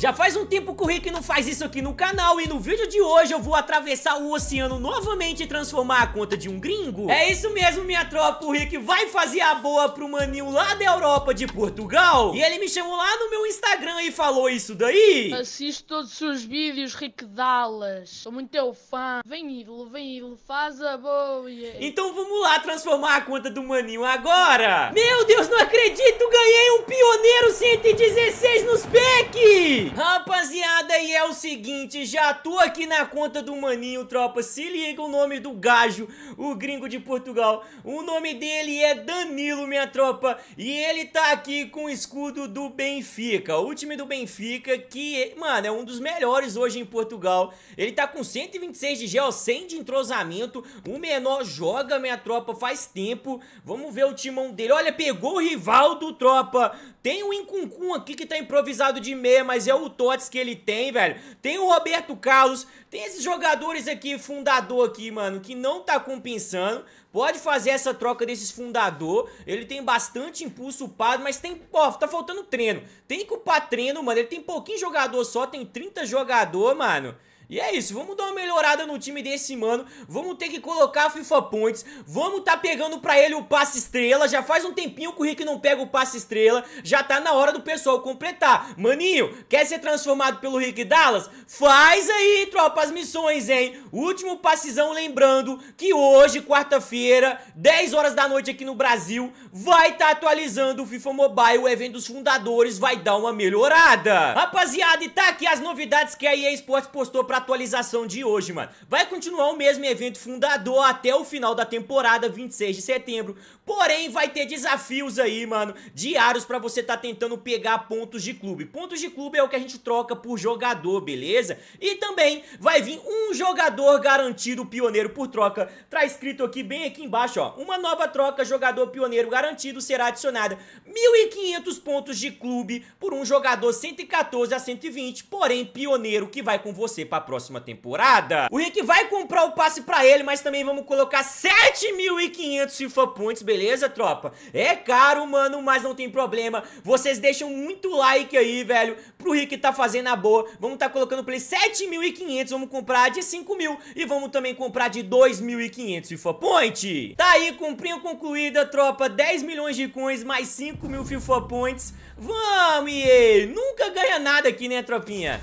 Já faz um tempo que o Rick não faz isso aqui no canal e no vídeo de hoje eu vou atravessar o oceano novamente e transformar a conta de um gringo. É isso mesmo, minha tropa, o Rick vai fazer a boa pro maninho lá da Europa de Portugal. E ele me chamou lá no meu Instagram e falou isso daí. Assisto todos os seus vídeos, Rick Dallas. Sou muito teu fã. Vem ídolo, vem ídolo, faz a boa. Yeah. Então vamos lá transformar a conta do maninho agora. Meu Deus, não acredito, ganhei um pioneiro 116 nos packs. Rapaziada, e é o seguinte, já tô aqui na conta do maninho, tropa. Se liga o nome do gajo, o gringo de Portugal. O nome dele é Danilo, minha tropa. E ele tá aqui com o escudo do Benfica. O time do Benfica que, mano, é um dos melhores hoje em Portugal. Ele tá com 126 de gel, 100 de entrosamento. O menor joga, minha tropa, faz tempo. Vamos ver o timão dele. Olha, pegou o rival do tropa. Tem o Incuncun aqui que tá improvisado de meia, mas é o o Tots que ele tem, velho. Tem o Roberto Carlos, tem esses jogadores aqui, fundador aqui, mano, que não tá compensando. Pode fazer essa troca desses fundador. Ele tem bastante impulso upado, mas tem, ó, tá faltando treino. Tem que upar treino, mano. Ele tem pouquinho jogador só, tem 30 jogador, mano. E é isso, vamos dar uma melhorada no time desse mano. Vamos ter que colocar FIFA Points. Vamos tá pegando pra ele o passe estrela. Já faz um tempinho que o Rick não pega o passe estrela. Já tá na hora do pessoal completar. Maninho, quer ser transformado pelo Rick Dallas? Faz aí, tropa, as missões, hein? Último passezão lembrando que hoje, quarta-feira, 10 horas da noite aqui no Brasil, vai tá atualizando o FIFA Mobile, o evento dos fundadores vai dar uma melhorada. Rapaziada, e tá aqui as novidades que a EA Sports postou pra atualização de hoje, mano. Vai continuar o mesmo evento fundador até o final da temporada, 26 de setembro. Porém, vai ter desafios aí, mano, diários pra você tá tentando pegar pontos de clube. Pontos de clube é o que a gente troca por jogador, beleza? E também vai vir um jogador garantido pioneiro por troca. Tá escrito aqui, bem aqui embaixo, ó. Uma nova troca, jogador pioneiro garantido será adicionada. 1.500 pontos de clube por um jogador 114 a 120, porém pioneiro que vai com você pra próxima temporada. O Rick vai comprar o passe pra ele, mas também vamos colocar 7.500 FIFA Points, beleza, tropa? É caro, mano, mas não tem problema. Vocês deixam muito like aí, velho, pro Rick tá fazendo a boa. Vamos tá colocando pra ele 7.500, vamos comprar de 5.000 mil e vamos também comprar de 2.500 FIFA points Tá aí, comprinha concluída, tropa. 10 milhões de coins mais 5.000 mil FIFA Points. Vamos, e Nunca ganha nada aqui, né, tropinha?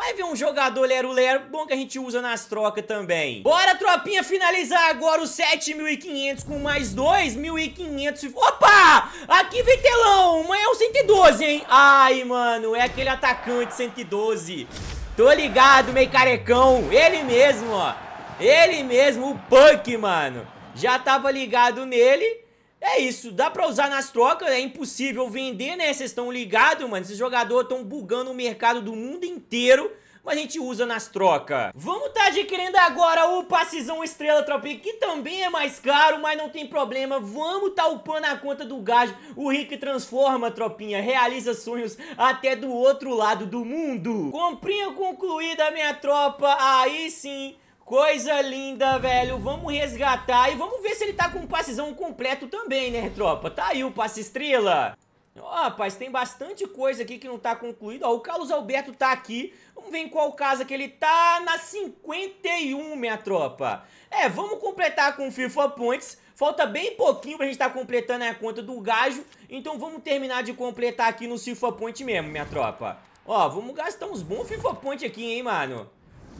Vai ver um jogador lero-lero, bom que a gente usa nas trocas também. Bora, tropinha, finalizar agora os 7.500 com mais 2.500. Opa! Aqui vem telão, mas é o 112, hein? Ai, mano, é aquele atacante 112. Tô ligado, meio carecão. Ele mesmo, ó. Ele mesmo, o Punk, mano. Já tava ligado nele. É isso, dá pra usar nas trocas, é impossível vender, né? Vocês estão ligados, mano. Esses jogadores estão bugando o mercado do mundo inteiro mas a gente usa nas trocas. Vamos tá adquirindo agora o Passizão Estrela Tropic, que também é mais caro, mas não tem problema. Vamos tá upando a conta do gás. O Rick transforma, tropinha, realiza sonhos até do outro lado do mundo. Comprinha concluída, minha tropa. Aí sim... Coisa linda, velho. Vamos resgatar e vamos ver se ele tá com um passezão completo também, né, tropa? Tá aí o passe estrela. Ó, oh, rapaz, tem bastante coisa aqui que não tá concluída. Ó, oh, o Carlos Alberto tá aqui. Vamos ver em qual casa que ele tá. Na 51, minha tropa. É, vamos completar com FIFA Points. Falta bem pouquinho pra gente tá completando a conta do gajo. Então vamos terminar de completar aqui no FIFA Point mesmo, minha tropa. Ó, oh, vamos gastar uns bons FIFA Points aqui, hein, mano.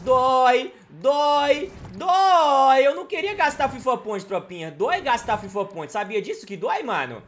Dói, dói, dói. Eu não queria gastar FIFA Point, tropinha. Dói gastar FIFA Point. Sabia disso que dói, mano?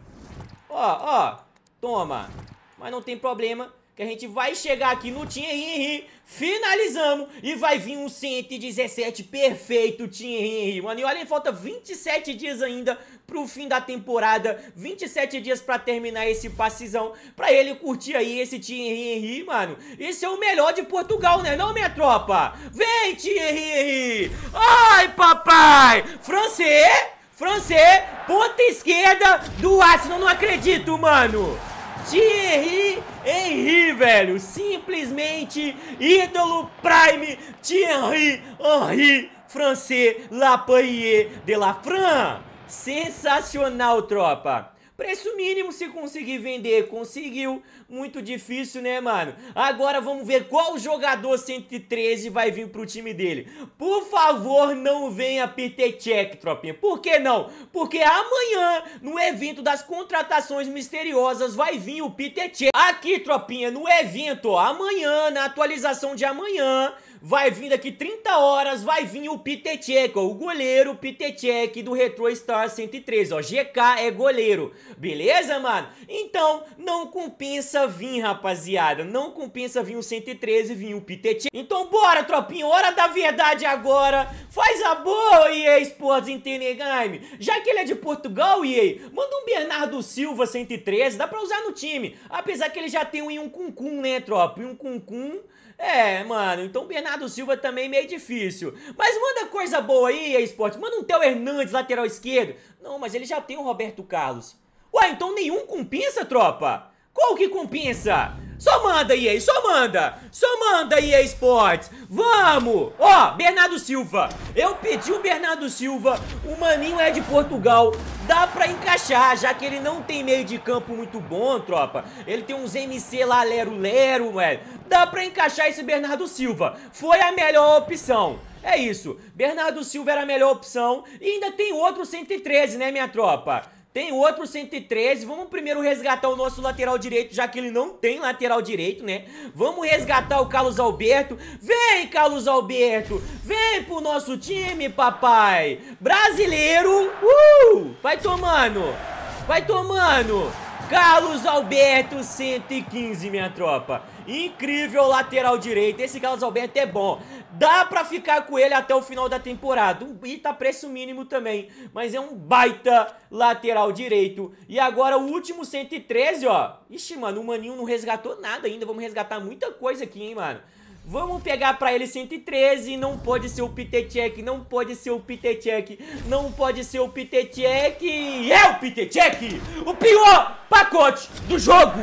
Ó, ó. Toma. Mas não tem problema que a gente vai chegar aqui no Thierry finalizamos e vai vir um 117 perfeito Thierry mano. E olha, falta 27 dias ainda pro fim da temporada, 27 dias pra terminar esse passezão. pra ele curtir aí esse Thierry mano. Esse é o melhor de Portugal, né não, minha tropa? Vem, Thierry Ai, papai! Francês, francês, ponta esquerda do Arsenal, não acredito, mano! Thierry Henry, velho. Simplesmente ídolo prime Thierry Henry francês Lapayé de la France. Sensacional, tropa. Preço mínimo se conseguir vender, conseguiu. Muito difícil, né, mano? Agora vamos ver qual jogador 113 vai vir pro time dele. Por favor, não venha Peter tropinha. Por que não? Porque amanhã, no evento das contratações misteriosas, vai vir o Peter Aqui, tropinha, no evento, ó, amanhã, na atualização de amanhã vai vir daqui 30 horas, vai vir o Pitecek, ó, o goleiro Pitecek do Retro Star 103, ó, GK é goleiro, beleza, mano? Então, não compensa vir, rapaziada, não compensa vir o 113 e vir o Pitecek. Então, bora, tropinha, hora da verdade agora, faz a boa, EA Sports Intergame, já que ele é de Portugal, EA, manda um Bernardo Silva 113, dá pra usar no time, apesar que ele já tem um Incuncum, né, tropa, um Incuncum... É, mano, então Bernardo Silva também é meio difícil. Mas manda coisa boa aí, esporte. Manda um Theo Hernandes, lateral esquerdo. Não, mas ele já tem o Roberto Carlos. Ué, então nenhum compensa, tropa? Qual que compensa? Só manda, EA, só manda! Só manda, EA Sports! Vamos! Ó, oh, Bernardo Silva! Eu pedi o Bernardo Silva, o maninho é de Portugal, dá pra encaixar, já que ele não tem meio de campo muito bom, tropa. Ele tem uns MC lá, Lero Lero, ué Dá pra encaixar esse Bernardo Silva. Foi a melhor opção. É isso, Bernardo Silva era a melhor opção e ainda tem outro 113, né, minha tropa? Tem outro 113. Vamos primeiro resgatar o nosso lateral direito, já que ele não tem lateral direito, né? Vamos resgatar o Carlos Alberto. Vem, Carlos Alberto! Vem pro nosso time, papai! Brasileiro! Uh! Vai tomando! Vai tomando! Carlos Alberto, 115, minha tropa. Incrível lateral direito. Esse Carlos Alberto é bom. Dá pra ficar com ele até o final da temporada. E tá preço mínimo também. Mas é um baita lateral direito. E agora o último 113, ó. Ixi, mano, o Maninho não resgatou nada ainda. Vamos resgatar muita coisa aqui, hein, mano. Vamos pegar pra ele 113, não pode ser o Pitechek, não pode ser o Pitechek, não pode ser o Pitechek, é o Pitechek, o pior pacote do jogo,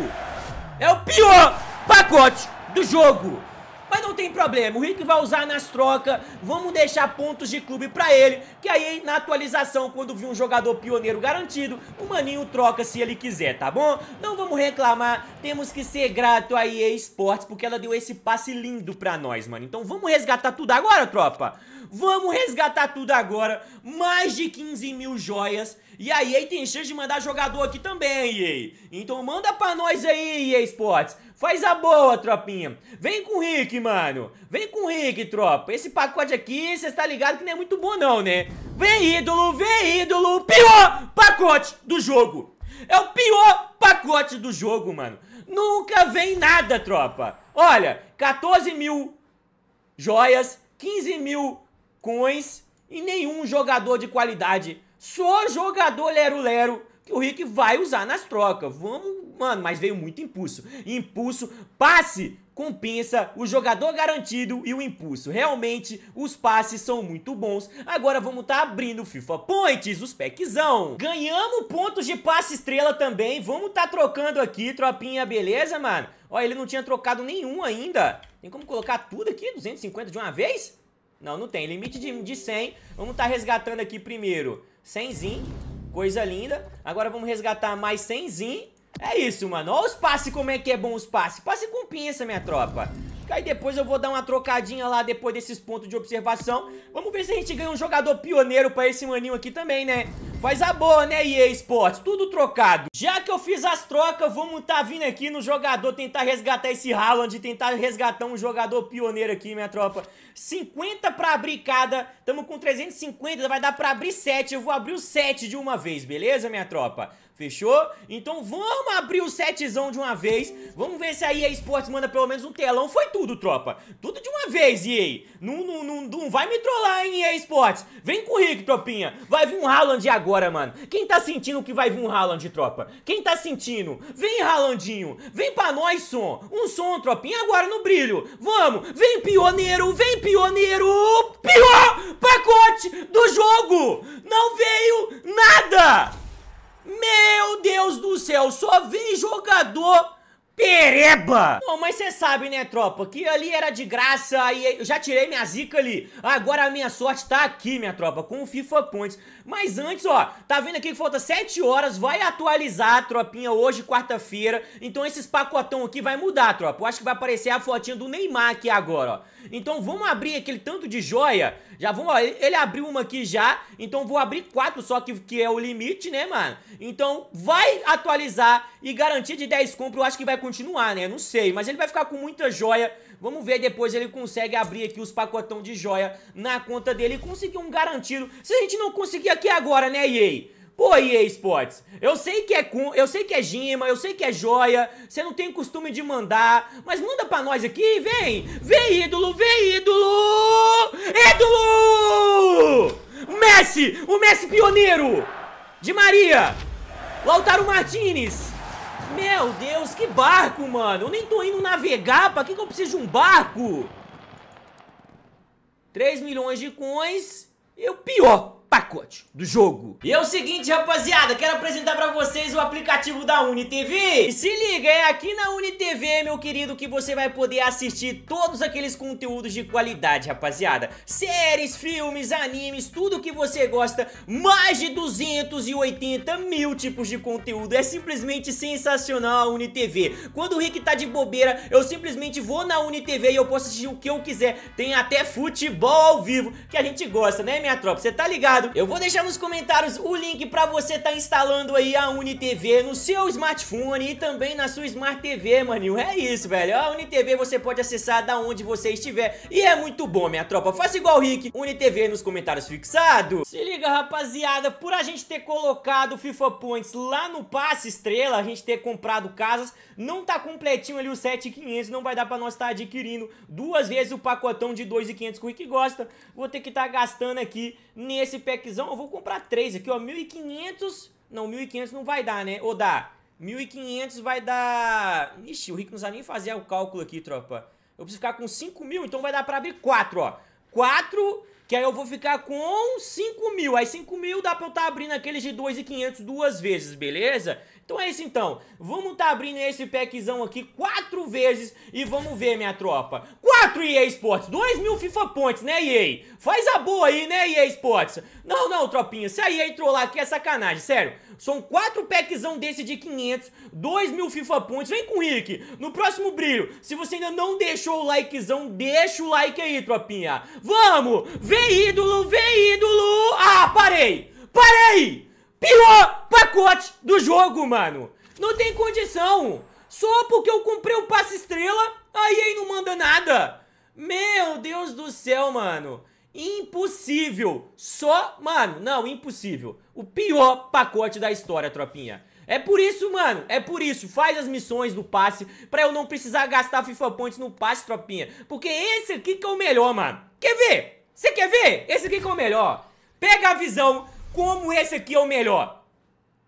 é o pior pacote do jogo. Mas não tem problema, o Rick vai usar nas trocas, vamos deixar pontos de clube pra ele, que aí na atualização, quando vir um jogador pioneiro garantido, o Maninho troca se ele quiser, tá bom? Não vamos reclamar, temos que ser grato a EA Sports, porque ela deu esse passe lindo pra nós, mano. Então vamos resgatar tudo agora, tropa? Vamos resgatar tudo agora. Mais de 15 mil joias. E aí aí tem chance de mandar jogador aqui também, EA. Então manda pra nós aí, EA Sports. Faz a boa, tropinha. Vem com o Rick, mano. Vem com o Rick, tropa. Esse pacote aqui, você tá ligado que não é muito bom não, né? Vem ídolo, vem ídolo. Pior pacote do jogo. É o pior pacote do jogo, mano. Nunca vem nada, tropa. Olha, 14 mil joias, 15 mil Coins e nenhum jogador de qualidade. Só jogador lero-lero que o Rick vai usar nas trocas. Vamos, mano, mas veio muito impulso. Impulso, passe, compensa o jogador garantido e o impulso. Realmente, os passes são muito bons. Agora vamos estar tá abrindo FIFA Points, os packzão. Ganhamos pontos de passe estrela também. Vamos estar tá trocando aqui, tropinha, beleza, mano? Ó, ele não tinha trocado nenhum ainda. Tem como colocar tudo aqui? 250 de uma vez? Não, não tem. Limite de, de 100. Vamos estar tá resgatando aqui primeiro 100 Coisa linda. Agora vamos resgatar mais 100 É isso, mano. Olha os passes, como é que é bom os passes. Passe com pinça, minha tropa. Aí depois eu vou dar uma trocadinha lá depois desses pontos de observação. Vamos ver se a gente ganha um jogador pioneiro pra esse maninho aqui também, né? Faz a boa, né, EA Sports? Tudo trocado. Já que eu fiz as trocas, vamos tá vindo aqui no jogador tentar resgatar esse Haaland, tentar resgatar um jogador pioneiro aqui, minha tropa. 50 pra abrir cada, tamo com 350, vai dar pra abrir 7, eu vou abrir os 7 de uma vez, beleza, minha tropa? Fechou? Então vamos abrir o setzão de uma vez. Vamos ver se a Sports manda pelo menos um telão. Foi tudo, tropa. Tudo de uma vez, EA. Não, não, não, não vai me trollar, hein, EA Sports. Vem com o Rick, tropinha. Vai vir um Haaland agora, mano. Quem tá sentindo que vai vir um Haaland, tropa? Quem tá sentindo? Vem, Haalandinho. Vem pra nós, som. Um som, tropinha, agora no brilho. Vamos. Vem, pioneiro. Vem, pioneiro. Pior pacote do jogo. Não veio nada. Meu Deus do céu, só vem jogador pereba! Não, mas você sabe, né, tropa, que ali era de graça, aí eu já tirei minha zica ali. Agora a minha sorte tá aqui, minha tropa, com o FIFA Points. Mas antes, ó, tá vendo aqui que falta 7 horas, vai atualizar, tropinha, hoje, quarta-feira. Então esses pacotão aqui vai mudar, tropa. Eu acho que vai aparecer a fotinha do Neymar aqui agora, ó. Então vamos abrir aquele tanto de joia. Já vamos, ó, ele abriu uma aqui já. Então vou abrir quatro só, que, que é o limite, né, mano? Então vai atualizar e garantia de 10 compras eu acho que vai continuar, né? não sei, mas ele vai ficar com muita joia Vamos ver depois ele consegue abrir aqui os pacotão de joia na conta dele e conseguir um garantido. Se a gente não conseguir aqui agora, né, EA? Pô, EA Sports, eu sei que é com, eu sei que é gima, eu sei que é joia, você não tem costume de mandar, mas manda pra nós aqui, vem! Vem, ídolo, vem, ídolo! Ídolo! Messi! O Messi pioneiro! De Maria! Lautaro Martinez! Meu Deus, que barco, mano. Eu nem tô indo navegar. Pra que, que eu preciso de um barco? 3 milhões de coins. E o pior, pacote do jogo. E é o seguinte, rapaziada, quero apresentar pra vocês o aplicativo da UniTV. E se liga, é aqui na UniTV, meu querido, que você vai poder assistir todos aqueles conteúdos de qualidade, rapaziada. Séries, filmes, animes, tudo que você gosta, mais de 280 mil tipos de conteúdo. É simplesmente sensacional a UniTV. Quando o Rick tá de bobeira, eu simplesmente vou na UniTV e eu posso assistir o que eu quiser. Tem até futebol ao vivo, que a gente gosta, né, minha tropa? Você tá ligado? Eu vou deixar nos comentários o link pra você tá instalando aí a UniTV no seu smartphone e também na sua Smart TV, maninho. É isso, velho. A UniTV você pode acessar da onde você estiver e é muito bom, minha tropa. Faça igual o Rick, UniTV nos comentários fixado. Se liga, rapaziada, por a gente ter colocado FIFA Points lá no passe estrela, a gente ter comprado casas, não tá completinho ali o 7,500, não vai dar pra nós estar tá adquirindo duas vezes o pacotão de 2,500 que o Rick gosta. Vou ter que estar tá gastando aqui nesse pack Jackzão, eu vou comprar três aqui, ó. 1.500. Não, 1.500 não vai dar, né? Ou dá? 1.500 vai dar... Ixi, o Rick não sabe nem fazer o cálculo aqui, tropa. Eu preciso ficar com 5.000, então vai dar pra abrir 4, ó. 4, que aí eu vou ficar com 5.000. Aí 5.000 dá pra eu estar tá abrindo aqueles de 2.500 duas vezes, beleza? Então é isso então. Vamos tá abrindo esse packzão aqui quatro vezes e vamos ver, minha tropa. Quatro EA Sports, dois mil FIFA Points, né, EA? Faz a boa aí, né, EA Sports? Não, não, tropinha, se a EA trollar aqui é sacanagem, sério. São quatro packzão desse de 500, dois mil FIFA Points. Vem com o Rick, no próximo brilho. Se você ainda não deixou o likezão, deixa o like aí, tropinha. Vamos! Vem, ídolo, vem, ídolo! Ah, parei! Parei! pior pacote do jogo, mano. Não tem condição. Só porque eu comprei o passe estrela, aí aí não manda nada. Meu Deus do céu, mano. Impossível. Só, mano, não, impossível. O pior pacote da história, tropinha. É por isso, mano, é por isso. Faz as missões do passe pra eu não precisar gastar FIFA Points no passe, tropinha. Porque esse aqui que é o melhor, mano. Quer ver? Você quer ver? Esse aqui que é o melhor. Pega a visão como esse aqui é o melhor?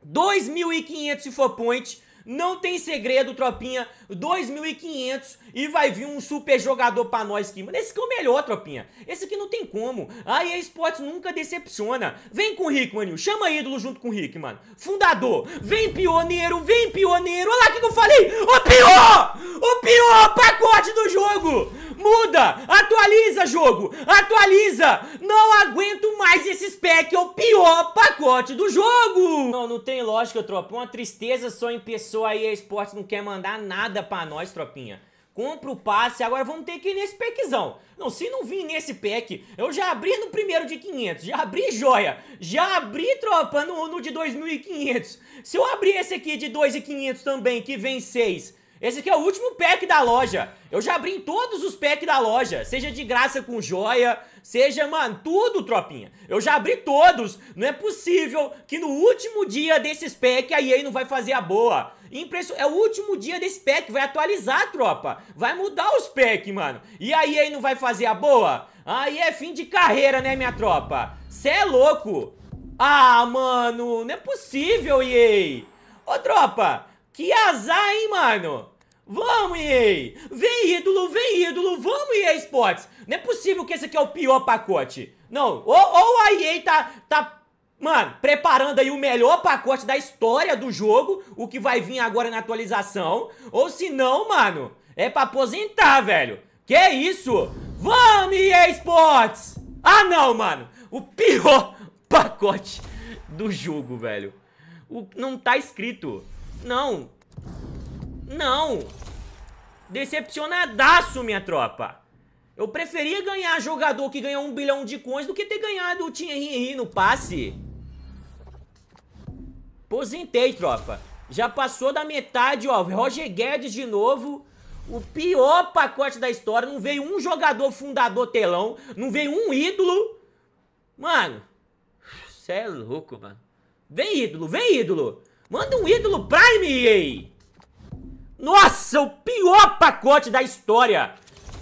2.500 se for point, não tem segredo, tropinha. 2.500 e vai vir um super jogador pra nós aqui. Mano, esse aqui é o melhor, tropinha. Esse aqui não tem como. A EA Sports nunca decepciona. Vem com o Rick, maninho. Chama ídolo junto com o Rick, mano. Fundador. Vem, pioneiro. Vem, pioneiro. Olha lá o que, eu falei. O pior! O pior pacote do jogo. Muda. Atualiza, jogo. Atualiza. Não aguento mais esse spec É o pior pacote do jogo. Não, não tem lógica, tropa. Uma tristeza só em pessoa pessoa aí, a Esportes não quer mandar nada para nós, tropinha. Compra o passe, agora vamos ter que ir nesse packzão. Não, se não vir nesse pack, eu já abri no primeiro de 500, já abri joia, já abri, tropa, no, no de 2.500. Se eu abrir esse aqui de 2.500 também, que vem 6 esse aqui é o último pack da loja. Eu já abri em todos os packs da loja. Seja de graça com joia, seja, mano, tudo, tropinha. Eu já abri todos. Não é possível que no último dia desses packs a EA não vai fazer a boa. Impresso... É o último dia desse pack. Vai atualizar, tropa. Vai mudar os packs, mano. E a EA não vai fazer a boa? Aí é fim de carreira, né, minha tropa? Cê é louco. Ah, mano, não é possível, EA. Ô, tropa, que azar, hein, mano? Vamos, EA! Vem, ídolo, vem, ídolo! Vamos, EA Sports! Não é possível que esse aqui é o pior pacote. Não, ou, ou a EA tá, tá, mano, preparando aí o melhor pacote da história do jogo, o que vai vir agora na atualização, ou se não, mano, é pra aposentar, velho. Que isso? Vamos, EA Sports! Ah, não, mano! O pior pacote do jogo, velho. O, não tá escrito. Não, não! Decepcionadaço, minha tropa! Eu preferia ganhar jogador que ganhou um bilhão de coins do que ter ganhado o Thierry Henry no passe. Aposentei, tropa. Já passou da metade, ó. Roger Guedes de novo. O pior pacote da história. Não veio um jogador fundador telão. Não veio um ídolo. Mano, você é louco, mano. Vem ídolo, vem ídolo. Manda um ídolo Prime, EA. Nossa, o pior pacote da história.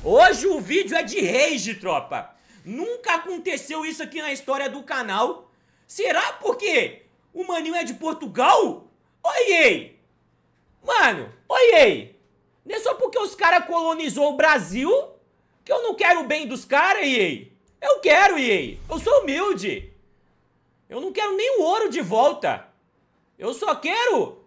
Hoje o vídeo é de rage, tropa. Nunca aconteceu isso aqui na história do canal. Será porque o maninho é de Portugal? ei, Mano, oiei! Não é só porque os caras colonizou o Brasil que eu não quero o bem dos caras, ei. Eu quero, ei. Eu sou humilde. Eu não quero nem o ouro de volta. Eu só quero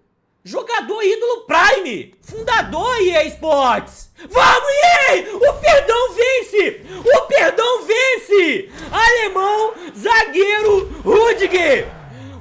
Jogador ídolo Prime! Fundador EA Sports! Vamos, EA! O perdão vence! O perdão vence! Alemão, zagueiro, Rudiger!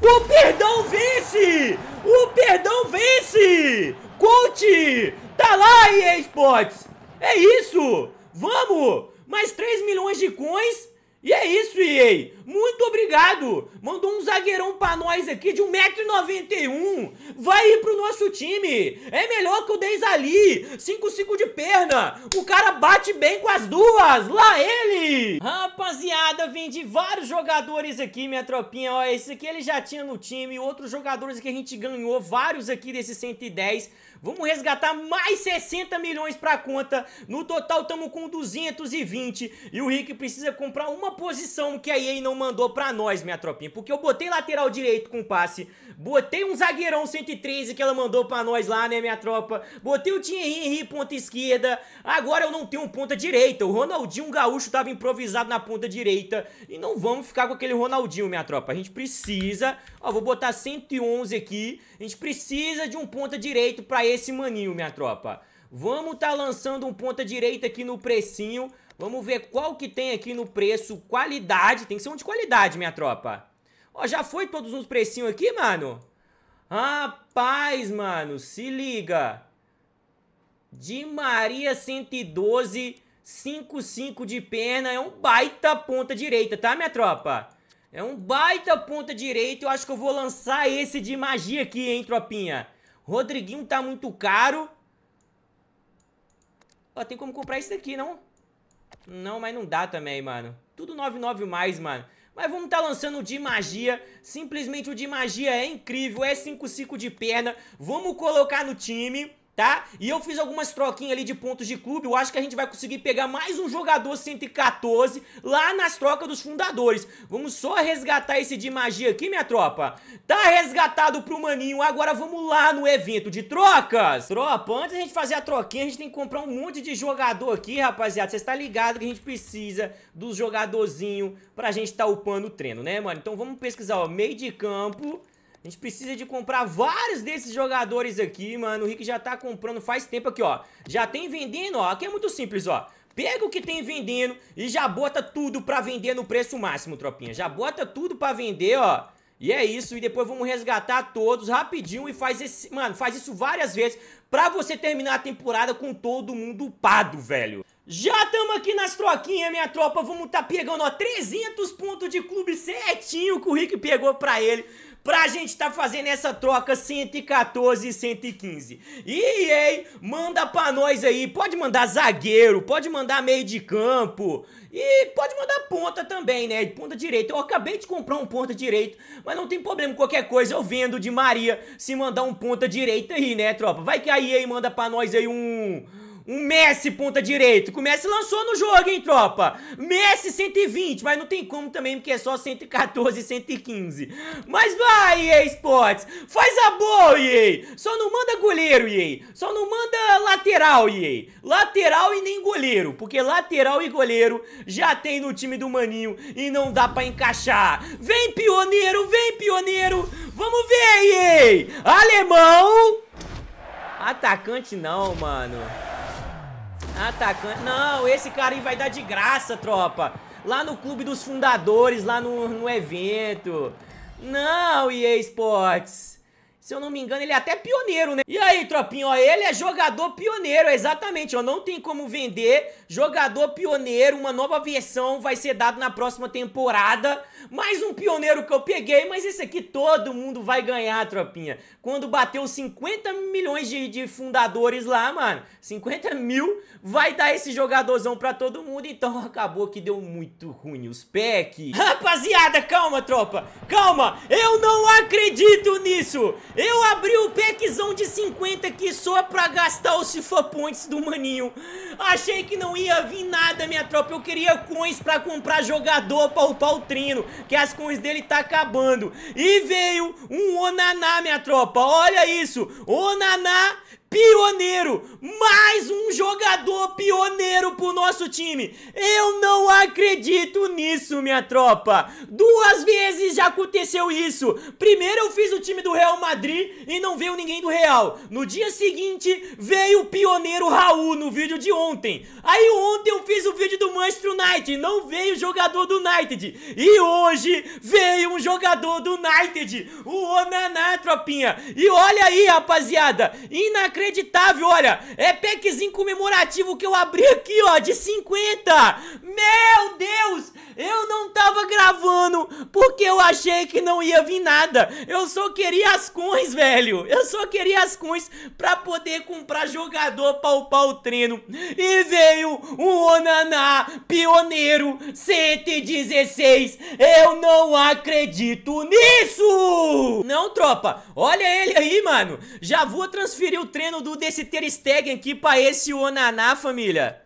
O perdão vence! O perdão vence! Coach! Tá lá, EA Sports! É isso! Vamos! Mais 3 milhões de coins e é isso, EA. Muito obrigado. Mandou um zagueirão pra nós aqui de 1,91m. Vai ir pro nosso time. É melhor que o 5-5 de perna. O cara bate bem com as duas. Lá ele. Rapaziada, vendi vários jogadores aqui, minha tropinha. Ó, esse aqui ele já tinha no time. Outros jogadores que a gente ganhou. Vários aqui desses 110. Vamos resgatar mais 60 milhões pra conta. No total, estamos com 220. E o Rick precisa comprar uma posição que a EA não mandou pra nós, minha tropinha. Porque eu botei lateral direito com passe. Botei um zagueirão 113 que ela mandou pra nós lá, né, minha tropa? Botei o Thierry Henry, ponta esquerda. Agora eu não tenho ponta direita. O Ronaldinho Gaúcho tava improvisado na ponta direita. E não vamos ficar com aquele Ronaldinho, minha tropa. A gente precisa... Ó, vou botar 111 aqui. A gente precisa de um ponta direito pra ele esse maninho, minha tropa. Vamos tá lançando um ponta direita aqui no precinho. Vamos ver qual que tem aqui no preço. Qualidade. Tem que ser um de qualidade, minha tropa. Ó, já foi todos uns precinhos aqui, mano? Rapaz, mano, se liga. De Maria 112, 55 de perna. É um baita ponta direita, tá, minha tropa? É um baita ponta direita. Eu acho que eu vou lançar esse de magia aqui, hein, tropinha? Rodriguinho tá muito caro. Ó, tem como comprar esse daqui, não? Não, mas não dá também, mano. Tudo 99 mais, mano. Mas vamos estar tá lançando o de magia. Simplesmente o de magia é incrível. É 5-5 de perna. Vamos colocar no time tá? E eu fiz algumas troquinhas ali de pontos de clube, eu acho que a gente vai conseguir pegar mais um jogador 114 lá nas trocas dos fundadores. Vamos só resgatar esse de magia aqui, minha tropa. Tá resgatado pro maninho, agora vamos lá no evento de trocas. Tropa, antes da gente fazer a troquinha, a gente tem que comprar um monte de jogador aqui, rapaziada. Você está ligado que a gente precisa dos jogadorzinhos pra gente tá upando o treino, né, mano? Então vamos pesquisar, ó, meio de campo... A gente precisa de comprar vários desses jogadores aqui, mano. O Rick já tá comprando faz tempo aqui, ó. Já tem vendendo, ó. Aqui é muito simples, ó. Pega o que tem vendendo e já bota tudo pra vender no preço máximo, tropinha. Já bota tudo pra vender, ó. E é isso, e depois vamos resgatar todos rapidinho e faz esse, mano, faz isso várias vezes pra você terminar a temporada com todo mundo upado, velho. Já estamos aqui nas troquinhas, minha tropa, vamos tá pegando, ó, 300 pontos de clube certinho que o Rick pegou pra ele pra gente estar tá fazendo essa troca 114 e 115. E aí, manda pra nós aí, pode mandar zagueiro, pode mandar meio de campo e pode mandar ponta também, né? Ponta direita. Eu acabei de comprar um ponta direito, mas não tem problema, qualquer coisa eu vendo de Maria se mandar um ponta direita aí, né, tropa? Vai que a aí manda pra nós aí um um Messi ponta direito, que o Messi lançou no jogo, hein, tropa? Messi 120, mas não tem como também, porque é só 114 e 115. Mas vai, EA Sports, faz a boa, EA! Só não manda goleiro, EA! Só não manda lateral, EA! Lateral e nem goleiro, porque lateral e goleiro já tem no time do Maninho e não dá pra encaixar. Vem, pioneiro, vem, pioneiro! Vamos ver, EA! Alemão! Atacante não, mano. Atacante. Não, esse cara aí vai dar de graça, tropa. Lá no clube dos fundadores, lá no, no evento. Não, EA Sports. Se eu não me engano, ele é até pioneiro, né? E aí, tropinho, ó, ele é jogador pioneiro, exatamente, ó. Não tem como vender Jogador pioneiro, uma nova versão vai ser dado na próxima temporada. Mais um pioneiro que eu peguei, mas esse aqui todo mundo vai ganhar, tropinha. Quando bateu 50 milhões de, de fundadores lá, mano, 50 mil, vai dar esse jogadorzão pra todo mundo. Então acabou que deu muito ruim os packs. Rapaziada, calma, tropa, calma. Eu não acredito nisso. Eu abri o packzão de 50 aqui só pra gastar os FIFA Points do maninho. Achei que não ia ia vir nada, minha tropa. Eu queria coins pra comprar jogador pra upar o trino, que as coins dele tá acabando. E veio um Onaná, minha tropa. Olha isso. Onaná pioneiro, mais um jogador pioneiro pro nosso time. Eu não acredito nisso, minha tropa. Duas vezes já aconteceu isso. Primeiro eu fiz o time do Real Madrid e não veio ninguém do Real. No dia seguinte veio o pioneiro Raul no vídeo de ontem. Aí ontem eu fiz o vídeo do Manchester United, não veio jogador do United. E hoje veio um jogador do United, o Onaná, tropinha. E olha aí, rapaziada, inacreditável inacreditável, olha. É packzinho comemorativo que eu abri aqui, ó, de 50. Meu Deus, eu não tava gravando porque eu achei que não ia vir nada. Eu só queria as coins, velho. Eu só queria as coins pra poder comprar jogador pra upar o treino. E veio um Onaná pioneiro 116. Eu não acredito nisso! Não, tropa. Olha ele aí, mano. Já vou transferir o treino dependendo do desse Ter Stegen aqui pra esse Onaná, família.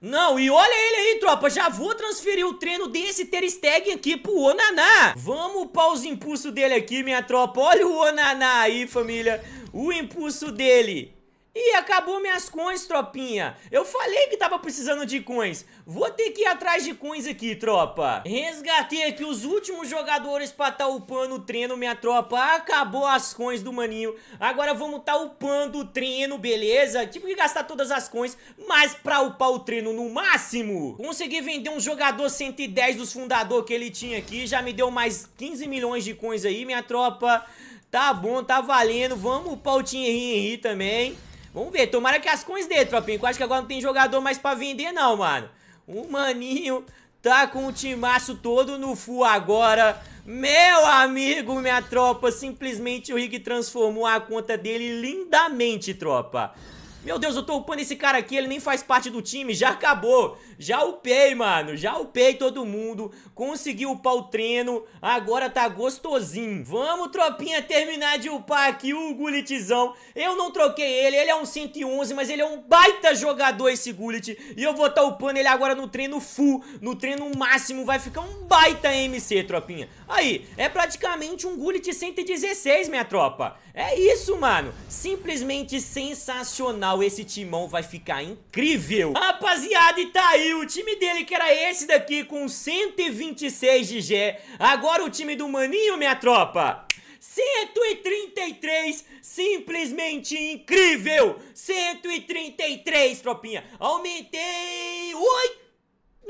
Não, e olha ele aí, tropa. Já vou transferir o treino desse Ter Stegen aqui pro Onaná. Vamos para os impulsos dele aqui, minha tropa. Olha o Onaná aí, família. O impulso dele e acabou minhas coins, tropinha. Eu falei que tava precisando de coins. Vou ter que ir atrás de coins aqui, tropa. Resgatei aqui os últimos jogadores pra tá upando o treino, minha tropa. Acabou as coins do maninho. Agora vamos tá upando o treino, beleza? Tive que gastar todas as coins, mas pra upar o treino no máximo. Consegui vender um jogador 110 dos fundador que ele tinha aqui. Já me deu mais 15 milhões de coins aí, minha tropa. Tá bom, tá valendo. Vamos upar o Thierry Henry também. Vamos ver, tomara que as coins dê, tropa. Eu acho que agora não tem jogador mais pra vender, não, mano. O maninho tá com o timaço todo no full agora. Meu amigo, minha tropa, simplesmente o Rick transformou a conta dele lindamente, tropa. Meu Deus, eu tô upando esse cara aqui, ele nem faz parte do time, já acabou. Já upei, mano, já upei todo mundo, consegui upar o treino, agora tá gostosinho. Vamos, tropinha, terminar de upar aqui o Gulitzão. Eu não troquei ele, ele é um 111, mas ele é um baita jogador esse Gulit. E eu vou tá upando ele agora no treino full, no treino máximo, vai ficar um baita MC, tropinha. Aí, é praticamente um Gulit 116, minha tropa. É isso, mano, simplesmente sensacional final esse timão vai ficar incrível. Rapaziada, e tá aí o time dele que era esse daqui com 126 de G. Agora o time do Maninho, minha tropa. 133, simplesmente incrível! 133, tropinha. Aumentei Oi!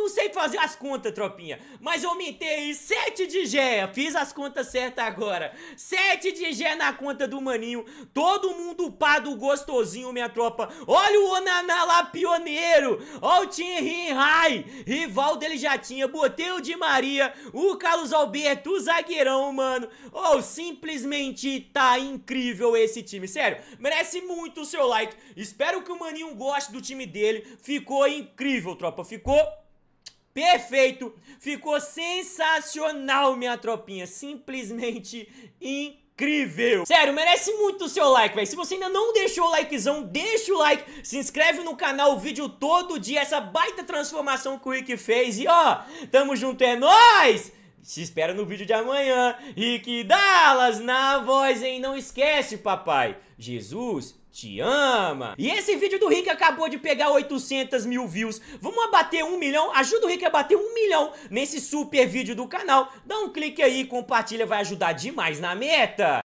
Não sei fazer as contas, tropinha. Mas eu aumentei 7 de Gé. Fiz as contas certas agora. 7 de Gé na conta do maninho. Todo mundo upado gostosinho, minha tropa. Olha o Onaná lá, pioneiro. Olha o Tim Rai. Rival dele já tinha. Botei o Di Maria. O Carlos Alberto, o zagueirão, mano. Oh, simplesmente tá incrível esse time. Sério, merece muito o seu like. Espero que o maninho goste do time dele. Ficou incrível, tropa. Ficou Perfeito! Ficou sensacional, minha tropinha. Simplesmente incrível incrível. Sério, merece muito o seu like, velho. Se você ainda não deixou o likezão, deixa o like, se inscreve no canal, o vídeo todo dia, essa baita transformação que o Rick fez. E ó, tamo junto, é nóis! Se espera no vídeo de amanhã. Rick Dallas na voz, hein? Não esquece, papai. Jesus te ama. E esse vídeo do Rick acabou de pegar 800 mil views. Vamos abater um milhão? Ajuda o Rick a bater um milhão nesse super vídeo do canal. Dá um clique aí, compartilha, vai ajudar demais na meta.